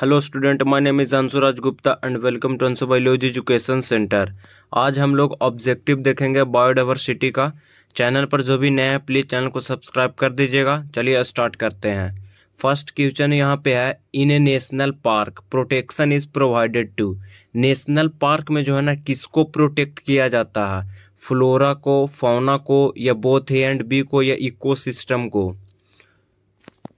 Hello student my name is Anshuraj Gupta and welcome to Anshu biology education centre आज हम लोग objective देखेंगे बायोडाइवर्सिटी का चैनल पर जो भी नया है प्लीज़ चैनल को सब्सक्राइब कर दीजिएगा चलिए स्टार्ट करते हैं फर्स्ट क्वेश्चन यहाँ पे है in a national park protection is provided to national park में जो है ना किसको प्रोटेक्ट किया जाता है फ्लोरा को फौना को या बोथ ए एंड बी को या इको को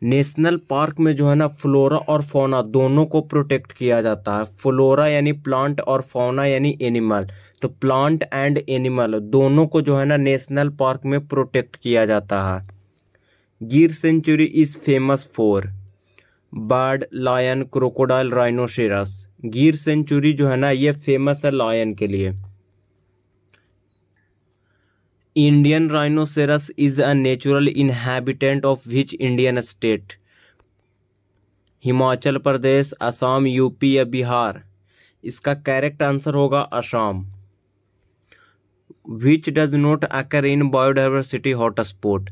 नेशनल पार्क में जो है ना फ्लोरा और फोना दोनों को प्रोटेक्ट किया जाता है फ्लोरा यानी प्लांट और फोना यानी एनिमल तो प्लांट एंड एनिमल दोनों को जो है ना नेशनल पार्क में प्रोटेक्ट किया जाता है Gir sanctuary is famous for bird lion crocodile rhinoceros Gir sanctuary जो है ना ये फेमस है लायन के लिए Indian rhinoceros is a natural inhabitant of which Indian state Himachal Pradesh Assam UP या बिहार इसका करेक्ट आंसर होगा Assam which does not occur in biodiversity hotspot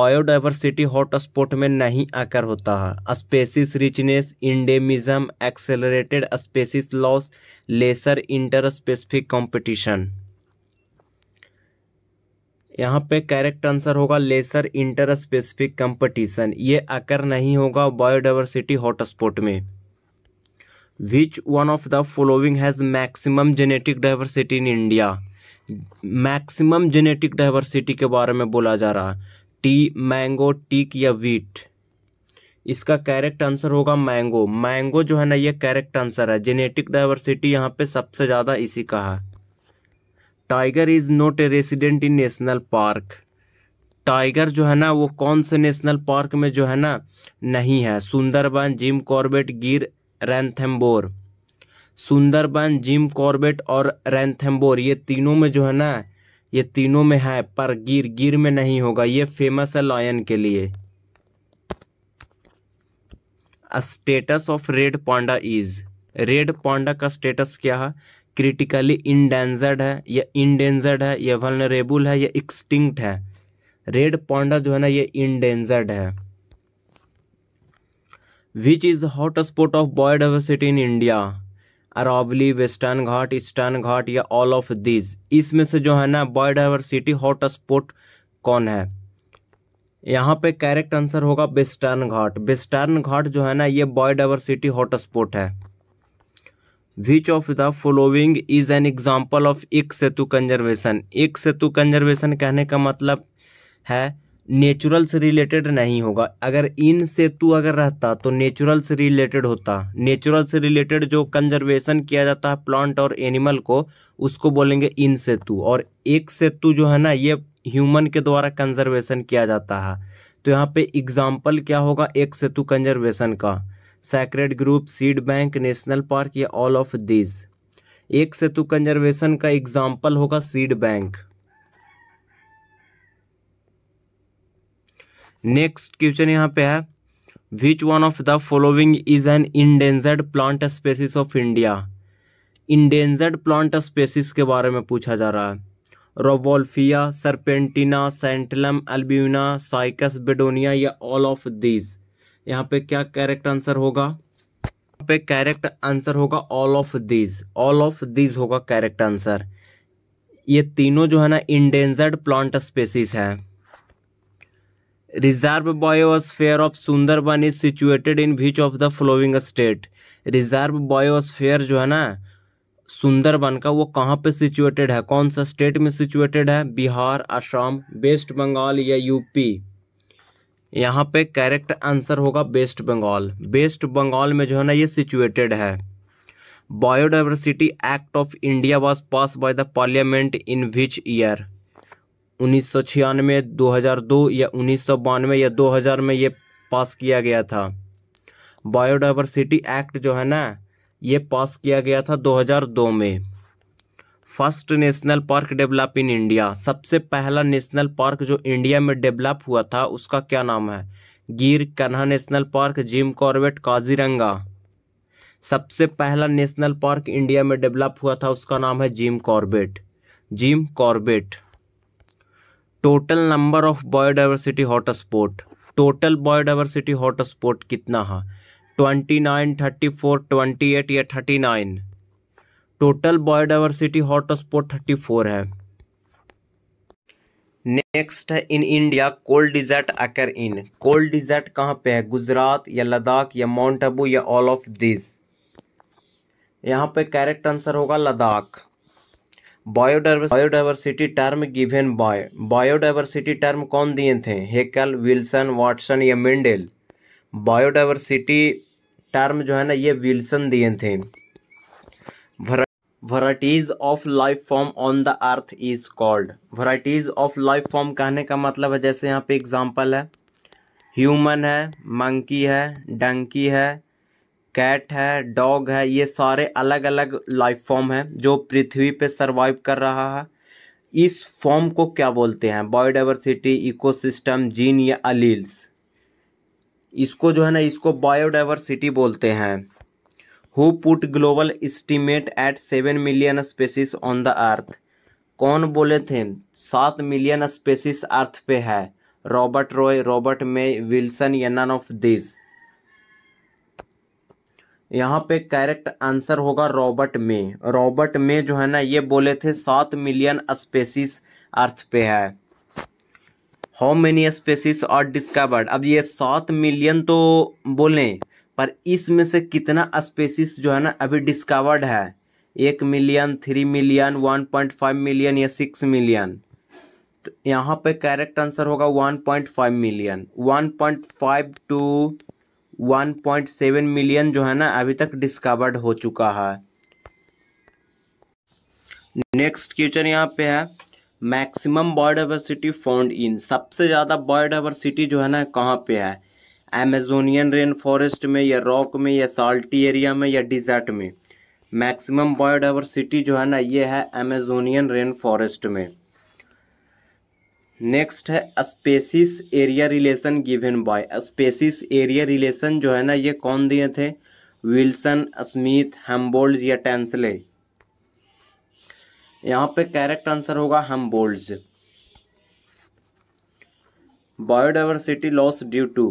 biodiversity hotspot में नहीं आकर होता है species richness endemism accelerated species loss lesser inter specific competition यहाँ पे करेक्ट आंसर होगा लेसर इंटर स्पेसिफिक कंपटीशन ये अकर नहीं होगा बायोडाइवर्सिटी हॉटस्पॉट में which one of the following has maximum genetic diversity in India maximum genetic diversity के बारे में बोला जा रहा है टी मैंगो टीक या वीट इसका करेक्ट आंसर होगा मैंगो मैंगो जो है ना ये करेक्ट आंसर है जेनेटिक डाइवर्सिटी यहाँ पे सबसे ज़्यादा इसी का है tiger is not a resident in national park tiger जो है ना वो कौन से नेशनल पार्क में जो है ना नहीं है सुंदरबन जिम कॉर्बेट गिर रैंथम्बोर सुंदरबन जिम कॉर्बेट और रैंथम्बोर ये तीनों में जो है ना ये तीनों में है पर गिर गिर में नहीं होगा ये फेमस है लायन के लिए status of red panda is red panda का स्टेटस क्या है क्रिटिकली इंडेंजर्ड है या इंडेंजर्ड है या वनरेबुल है या एक्सटिंक्ट है रेड पांडा जो है ना ये इंडेंजर्ड है which is hot spot of biodiversity in India Aravalli Western Ghat Eastern Ghat या ऑल ऑफ दिस इसमें से जो है ना बायोडाइवर्सिटी हॉट स्पॉट कौन है यहाँ पे करेक्ट आंसर होगा वेस्टर्न घाट वेस्टर्न घाट जो है ना ये बायोडाइवर्सिटी हॉटस्पॉट है which of the following is an example of ex situ conservation एक सेतु कंजर्वेशन कहने का मतलब है नेचुरल से रिलेटेड नहीं होगा अगर इन सेतु अगर रहता तो नेचुरल से रिलेटेड होता नेचुरल से रिलेटेड जो कंजर्वेशन किया जाता है प्लांट और एनिमल को उसको बोलेंगे इन सेतु और एक सेतु जो है ना ये ह्यूमन के द्वारा कंजर्वेशन किया जाता है तो यहाँ पे एग्जाम्पल क्या होगा एक सेतु कंजर्वेशन का sacred grove seed bank national park या all of these ex situ conservation का एग्जाम्पल होगा सीड बैंक नेक्स्ट क्वेश्चन यहाँ पे है which one of the following is an endangered plant species of India endangered plant species के बारे में पूछा जा रहा है रोवोल्फिया सरपेंटिना सेंटलम एल्ब्यूना साइकस बेडोनिया या ऑल ऑफ दीज यहाँ पे क्या करेक्ट आंसर होगा पे करेक्ट आंसर होगा all of these all of these होगा करेक्ट आंसर ये तीनों जो है ना इंडेंजर्ड प्लांट स्पेसीज है reserve biosphere of Sundarban is situated in which of the following state reserve biosphere जो है ना सुंदरबन का वो कहाँ पे सिचुएटेड है कौन सा स्टेट में सिचुएटेड है बिहार असम वेस्ट बंगाल या यूपी यहाँ पे करेक्ट आंसर होगा वेस्ट बंगाल वेस्ट बंगाल में जो है ना ये सिचुएटेड है biodiversity act of India was pass by the parliament in which year उन्नीस सौ छियानवे दो हज़ार दो या उन्नीस सौ बानवे या दो हज़ार में ये पास किया गया था बायोडाइवर्सिटी एक्ट जो है ना ये पास किया गया था दो हजार दो में first national park develop in India सबसे पहला नेशनल पार्क जो इंडिया में डेवलप हुआ था उसका क्या नाम है Gir Kanha national park Jim Corbett Kaziranga सबसे पहला नेशनल पार्क इंडिया में डेवलप हुआ था उसका नाम है Jim Corbett Jim Corbett total number of biodiversity hotspot total biodiversity hotspot कितना है twenty nine thirty four twenty eight या thirty nine total biodiversity hotspot thirty four है नेक्स्ट है in India cold desert occur in cold desert कहाँ पे है गुजरात या लद्दाख या माउंट आबू या ऑल ऑफ दिस यहाँ पे करेक्ट आंसर होगा Ladakh biodiverse biodiversity term given by biodiversity term कौन दिए थे हेकल विल्सन वाटसन या मेंडेल बायोडाइवर्सिटी टर्म जो है ना ये विल्सन दिए थे varieties of life form on the earth is called varieties of life form कहने का मतलब है जैसे यहाँ पे एग्जाम्पल है ह्यूमन है मंकी है डंकी है कैट है डॉग है ये सारे अलग अलग लाइफ फॉर्म हैं जो पृथ्वी पे सरवाइव कर रहा है इस फॉर्म को क्या बोलते हैं बायोडाइवर्सिटी इकोसिस्टम जीन या अलील्स इसको जो है ना इसको बायोडाइवर्सिटी बोलते हैं who put global estimate at seven million species on the earth कौन बोले थे सात मिलियन स्पेसिस अर्थ पे है Robert Roy Robert May Wilson या नन ऑफ दिस यहाँ पे करेक्ट आंसर होगा रॉबर्ट मे रॉबर्ट मे जो है ना ये बोले थे सात मिलियन स्पेसिस अर्थ पे है how many species are discovered अब ये सात मिलियन तो बोलें पर इसमें से कितना स्पेसिस जो है ना अभी डिस्कवर्ड है एक million three million one point five million या सिक्स मिलियन तो यहाँ पे करेक्ट आंसर होगा one point five million one point five to one point seven million जो है ना अभी तक डिस्कवर्ड हो चुका है नेक्स्ट क्वेश्चन यहाँ पे है maximum biodiversity diversity found in सबसे ज़्यादा बायोडाइवर्सिटी डाइवर्सिटी जो है ना कहाँ पे है अमेजोनियन रेन फॉरेस्ट में या रॉक में या साल्टी एरिया में या डिजर्ट में मैक्सिमम बायोडाइवर्सिटी जो है ना ये है अमेजोनियन रेन फॉरेस्ट में नेक्स्ट है species area relation given by species area relation जो है ना ये कौन दिए थे विल्सन स्मिथ हेम्बोल्ड या टेंसले यहाँ पे करेक्ट आंसर होगा Humboldt biodiversity loss due to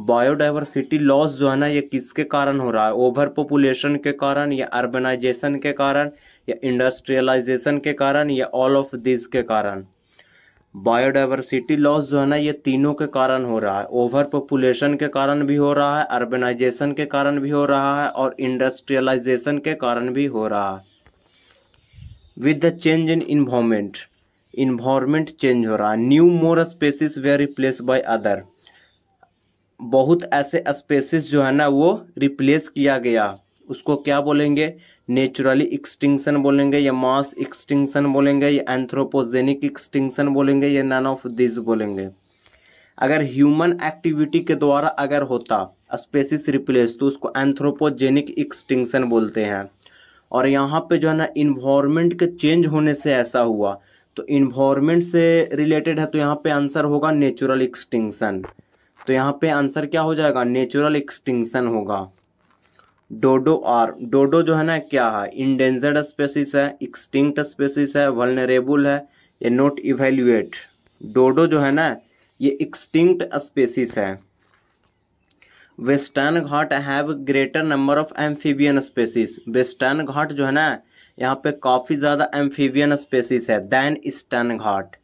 biodiversity loss जो है ना ये किसके कारण हो रहा है ओवर पॉपुलेशन के कारण या अर्बनाइजेशन के कारण या इंडस्ट्रियलाइजेशन के कारण या ऑल ऑफ दिस के कारण बायोडाइवर्सिटी लॉस जो है ना ये तीनों के कारण हो रहा है ओवर पॉपुलेशन के कारण भी हो रहा है अर्बनाइजेशन के कारण भी हो रहा है और इंडस्ट्रियलाइजेशन के कारण भी हो रहा है with the change in environment environment change हो रहा है new more species were replace by other बहुत ऐसे स्पेसिस जो है ना वो रिप्लेस किया गया उसको क्या बोलेंगे नेचुरली एक्सटिंक्शन बोलेंगे या मास एक्सटिंक्शन बोलेंगे या एंथ्रोपोजेनिक एक्सटिंक्शन बोलेंगे या नन ऑफ दिस बोलेंगे अगर ह्यूमन एक्टिविटी के द्वारा अगर होता स्पेसिस रिप्लेस तो उसको एंथ्रोपोजेनिक एक्सटिंक्शन बोलते हैं और यहाँ पे जो है ना इन्वामेंट के चेंज होने से ऐसा हुआ तो इन्वामेंट से रिलेटेड है तो यहाँ पे आंसर होगा नेचुरल एक्सटिंक्शन तो यहाँ पे आंसर क्या हो जाएगा नेचुरल एक्सटिंक्शन होगा डोडो आर डोडो जो है ना क्या है इंडेंजर्ड स्पेसिस है एक्सटिंक्ट स्पेसिस है वलनरेबुल है ये नोट इवेल्युएट डोडो जो है ना ये एक्सटिंक्ट स्पेसिस है Western Ghat have greater number of amphibian species Western Ghat जो है ना यहाँ पे काफ़ी ज़्यादा एम्फीबियन स्पेसिस है than Eastern Ghat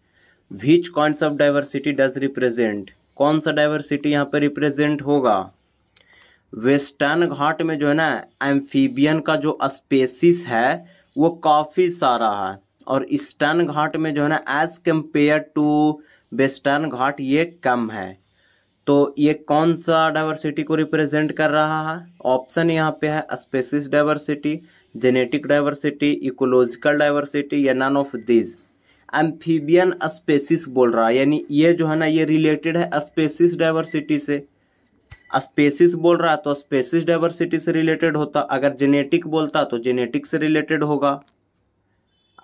which kinds of diversity does represent कौन सा डाइवर्सिटी यहाँ पर रिप्रेजेंट होगा वेस्टर्न घाट में जो है ना एम्फीबियन का जो स्पेसिस है वो काफ़ी सारा है और ईस्टर्न घाट में जो है ना as compare to Western Ghat ये कम है तो ये कौन सा डाइवर्सिटी को रिप्रेजेंट कर रहा है ऑप्शन यहाँ पे है species diversity genetic diversity ecological diversity या none of these amphibian species बोल रहा है यानी ये जो है ना ये रिलेटेड है स्पेसिस डाइवर्सिटी से स्पेसिस बोल रहा है तो स्पेसिस डाइवर्सिटी से रिलेटेड होता अगर जेनेटिक बोलता तो जेनेटिक से रिलेटेड होगा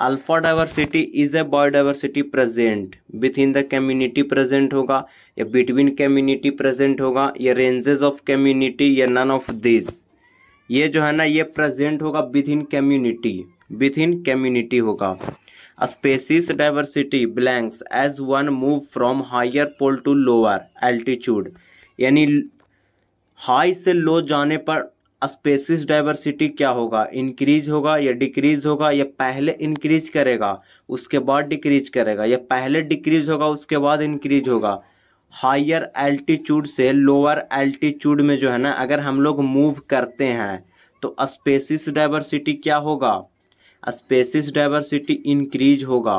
alpha diversity is a biodiversity present within the community present होगा या बिटवीन कम्युनिटी प्रेजेंट होगा या रेंजेस ऑफ कम्युनिटी या नन ऑफ दिस ये जो है ना ये प्रेजेंट होगा within community within community होगा species diversity blanks as one move from higher pole to lower altitude यानी हाई से लो जाने पर स्पेसिस डाइवर्सिटी क्या होगा इंक्रीज होगा या डिक्रीज होगा या पहले इंक्रीज करेगा उसके बाद डिक्रीज करेगा या पहले डिक्रीज होगा उसके बाद इंक्रीज होगा हायर एल्टीट्यूड से लोअर एल्टीट्यूड में जो है ना अगर हम लोग मूव करते हैं तो स्पेसिस डाइवर्सिटी क्या होगा स्पेसिस डाइवर्सिटी इंक्रीज होगा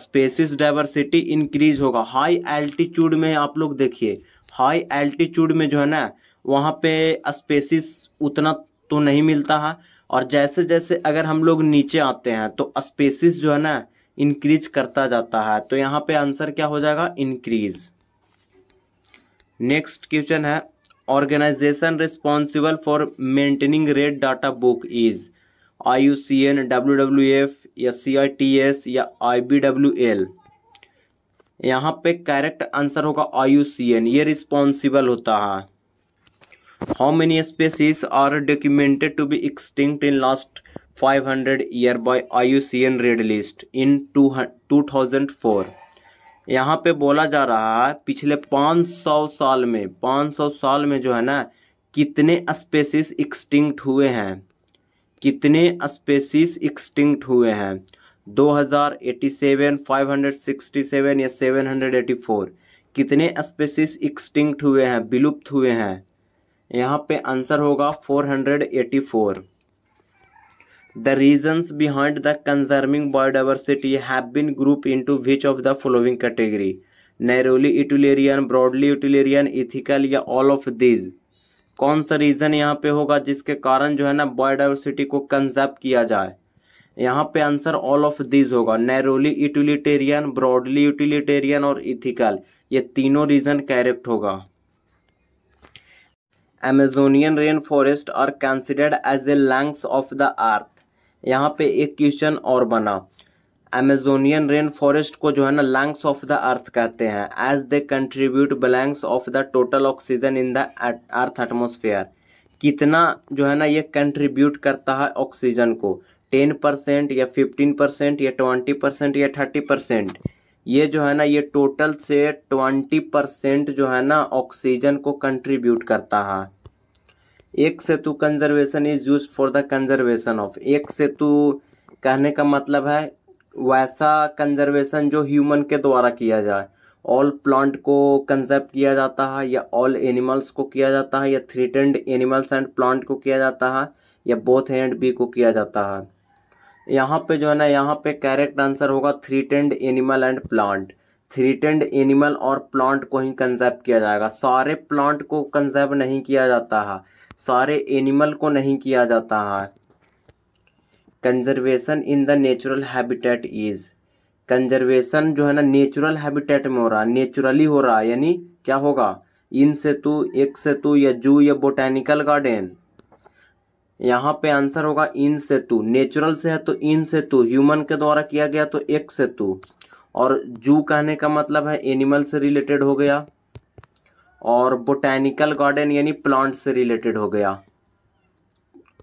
स्पेसिस डाइवर्सिटी इंक्रीज होगा हाई एल्टीट्यूड में आप लोग देखिए हाई एल्टीट्यूड में जो है ना वहाँ पे स्पेसिस उतना तो नहीं मिलता है और जैसे जैसे अगर हम लोग नीचे आते हैं तो स्पेसिस जो है ना इंक्रीज करता जाता है तो यहाँ पे आंसर क्या हो जाएगा इंक्रीज नेक्स्ट क्वेश्चन है organization responsible for maintaining red data book is I U C N W W F या सी आई टी एस या आई बी डब्ल्यू एल यहाँ पे करेक्ट आंसर होगा आई यू सी एन ये responsible होता है how many species are documented to be extinct in last 500 year by IUCN red list in two two thousand four यहाँ पे बोला जा रहा है पिछले 500 साल में 500 साल में जो है ना कितने स्पेसिस एक्सटिंक्ट हुए हैं कितने स्पेसीज एक्सटिंक्ट हुए हैं 2087, 567 या 784 कितने स्पेसीज एक्सटिंक्ट हुए हैं विलुप्त हुए हैं यहाँ पे आंसर होगा 484 The reasons behind the conserving biodiversity have been grouped into which of the following category? Narrowly utilitarian, broadly utilitarian, ethical या all of these? कौन सा रीज़न यहाँ पे होगा जिसके कारण जो है ना बायोडाइवर्सिटी को कंजर्व किया जाए यहाँ पे आंसर ऑल ऑफ दिस होगा नैरोली यूटिलिटेरियन ब्रॉडली यूटिलिटेरियन और इथिकल ये तीनों रीज़न कैरेक्ट होगा Amazonian rain forest are considered as a lungs of the earth यहाँ पे एक क्वेश्चन और बना अमेजोनियन रेन फॉरेस्ट को जो है ना लंग्स ऑफ द अर्थ कहते हैं as they contribute blanks of the total oxygen in the earth atmosphere कितना जो है ना ये कंट्रीब्यूट करता है ऑक्सीजन को टेन परसेंट या फिफ्टीन परसेंट या ट्वेंटी परसेंट या थर्टी परसेंट ये जो है ना ये टोटल से ट्वेंटी परसेंट जो है ना ऑक्सीजन को कंट्रीब्यूट करता है ex situ conservation is used for the conservation of ex situ कहने का मतलब है वैसा कंजर्वेशन जो ह्यूमन के द्वारा किया जाए ऑल प्लांट को कंजर्व किया जाता है या ऑल एनिमल्स को किया जाता है या थ्रीटेंड एनिमल्स एंड प्लांट को किया जाता है या बोथ एंड बी को किया जाता है यहाँ पे जो है ना यहाँ पे करेक्ट आंसर होगा threatened animal and plant threatened animal और प्लांट को ही कंजर्व किया जाएगा सारे प्लांट को कंजर्व नहीं किया जाता है सारे एनिमल को नहीं किया जाता है conservation in the natural habitat is conservation जो है ना नेचुरल हैबिटेट में हो रहा है नेचुरली हो रहा है यानी क्या होगा इन से तो एक से तो या जू या बोटेनिकल गार्डन यहाँ पे आंसर होगा इन से तो नेचुरल से है तो इन से तो ह्यूमन के द्वारा किया गया तो एक से तो और जू कहने का मतलब है एनिमल से रिलेटेड हो गया और बोटेनिकल गार्डन यानी प्लांट से रिलेटेड हो गया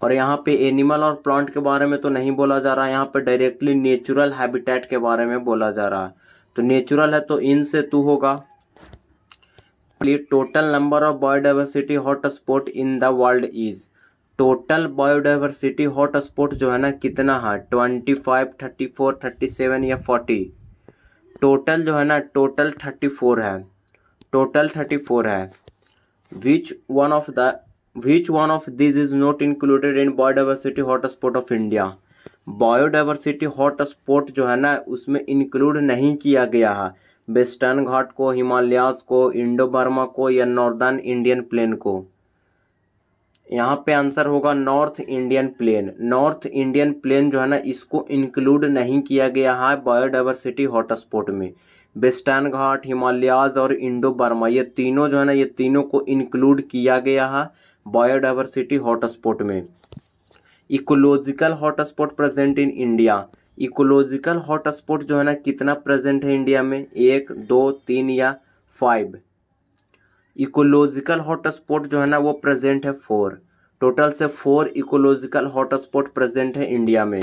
और यहाँ पे एनिमल और प्लांट के बारे में तो नहीं बोला जा रहा है यहाँ पे डायरेक्टली नेचुरल हैबिटेट के बारे में बोला जा रहा है तो नेचुरल है तो इन से तू होगा please total number of biodiversity hotspot in the world is total biodiversity hotspot जो है ना कितना है twenty five thirty four thirty seven या फोर्टी टोटल जो है ना टोटल थर्टी फोर है टोटल थर्टी फोर है which one of the which one of this is not included in biodiversity hotspot of India biodiversity hotspot जो है ना उसमें इंक्लूड नहीं किया गया है वेस्टर्न घाट को हिमालयास को इंडो बर्मा को या नॉर्दर्न इंडियन प्लेन को यहाँ पे आंसर होगा North Indian plain North Indian plain जो है ना इसको इंक्लूड नहीं किया गया है बायोडाइवर्सिटी हॉटस्पॉट में वेस्टर्न घाट हिमालयाज और इंडो बर्मा ये तीनों जो है ना ये तीनों को इंक्लूड किया गया है बायोडाइवर्सिटी हॉटस्पॉट में ecological hotspot present in India ecological hotspot जो है ना कितना प्रेजेंट है इंडिया में एक दो तीन या फाइव इकोलॉजिकल हॉटस्पॉट जो है ना वो प्रेजेंट है फोर टोटल से फोर इकोलॉजिकल हॉटस्पॉट प्रेजेंट है इंडिया में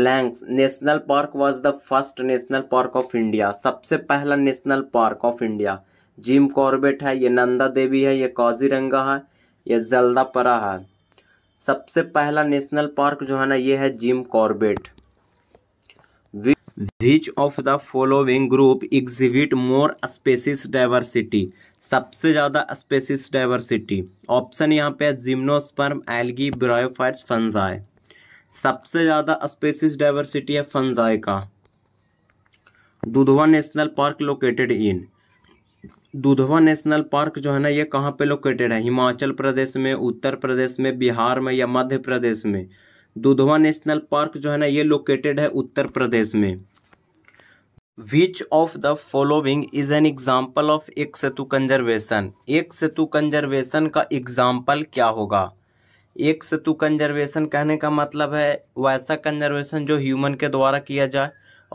blanks national park was the first national park of India सबसे पहला national park of India Jim Corbett है ये नंदा देवी है ये काजीरंगा है ये जल्दापरा है सबसे पहला नेशनल पार्क जो है ना ये है Jim Corbett which of the following group exhibit more species diversity सबसे ज़्यादा स्पेसिस डाइवर्सिटी ऑप्शन यहाँ पे है जिम्नोस्पर्म एल्गी ब्रायोफाइट्स फंजाई सबसे ज़्यादा स्पेसिस डाइवर्सिटी है फंजाई का Dudhwa national park located in Dudhwa national park जो है ना ये कहाँ पे लोकेटेड है हिमाचल प्रदेश में उत्तर प्रदेश में बिहार में या मध्य प्रदेश में दुधवा नेशनल पार्क जो है ना ये लोकेटेड है उत्तर प्रदेश में which of the following is an example of ex situ conservation एक सेतु कंजर्वेशन का एग्जाम्पल क्या होगा एक सेतु कंजर्वेशन कहने का मतलब है वैसा कंजर्वेशन जो ह्यूमन के द्वारा किया जाए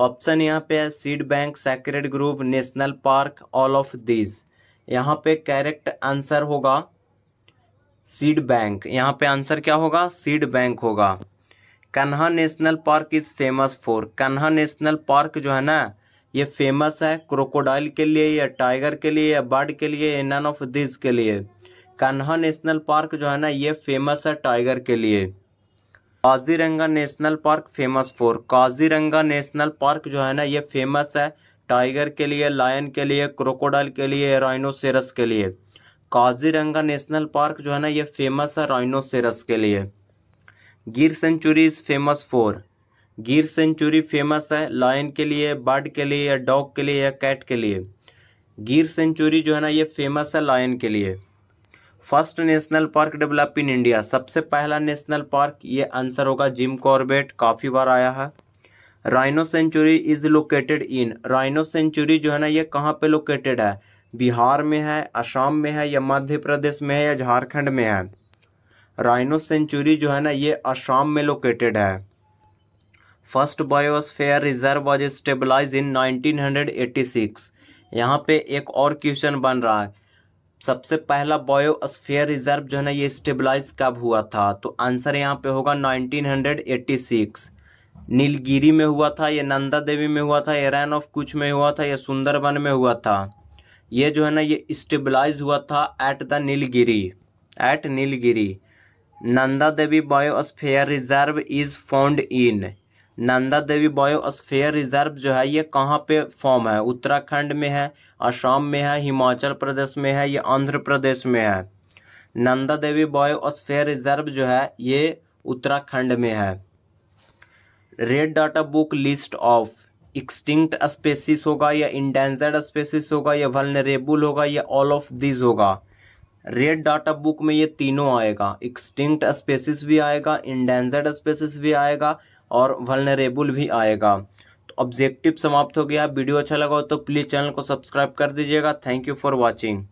ऑप्शन यहाँ पे है seed bank sacred grove national park all of this यहाँ पे करेक्ट आंसर होगा सीड बैंक यहाँ पे आंसर क्या होगा सीड बैंक होगा Kanha national park is famous for Kanha national park जो है ना ये फेमस है क्रोकोडाइल के लिए या टाइगर के लिए या बर्ड के लिए नन ऑफ दिस के लिए कन्हा नेशनल पार्क जो है ना ये फेमस है टाइगर के लिए Kaziranga national park famous for Kaziranga national park जो है ना ये फेमस है टाइगर के लिए लायन के लिए क्रोकोडाइल के लिए राइनोसेरस के लिए काजीरंगा नेशनल पार्क जो है ना ये फेमस है राइनोसेरस के लिए Gir sanctuary is famous for Gir sanctuary famous है लायन के लिए बर्ड के लिए डॉग के लिए या कैट के लिए गिर सेंचुरी जो है ना ये फेमस है लायन के लिए first national park develop in India सबसे पहला नेशनल पार्क ये आंसर होगा जिम कॉर्बेट काफ़ी बार आया है rhino sanctuary is located in rhino sanctuary जो है ना ये कहाँ पे लोकेटेड है बिहार में है असम में है या मध्य प्रदेश में है या झारखंड में है राइनो सेंचुरी जो है ना ये असम में लोकेटेड है first biosphere reserve was stabilize in 1986 यहाँ पे एक और क्वेश्चन बन रहा है सबसे पहला बायोस्फीयर रिजर्व जो है ना ये स्टेबलाइज कब हुआ था तो आंसर यहाँ पे होगा 1986 नीलगिरी में हुआ था ये नंदा देवी में हुआ था ये रैन ऑफ कुछ में हुआ था या सुंदरबन में हुआ था ये जो है ना ये स्टेबलाइज हुआ था at the Nilgiri at Nilgiri Nanda Devi biosphere reserve is found in Nanda Devi biosphere reserve जो है ये कहाँ पे फॉर्म है उत्तराखंड में है असम में है हिमाचल प्रदेश में है या आंध्र प्रदेश में है नंदा देवी बायोस्फेयर रिजर्व जो है ये उत्तराखंड में है red data book list of extinct species होगा या इंडेंजर्ड स्पेसिस होगा या वलनरेबुल होगा या ऑल ऑफ दिस होगा रेड डाटा बुक में ये तीनों आएगा एक्सटिंक्ट स्पेसिस भी आएगा इंडेंजर्ड स्पेसिस भी आएगा और वलनरेबुल भी आएगा तो ऑब्जेक्टिव समाप्त हो गया वीडियो अच्छा लगा हो तो प्लीज़ चैनल को सब्सक्राइब कर दीजिएगा थैंक यू फॉर वॉचिंग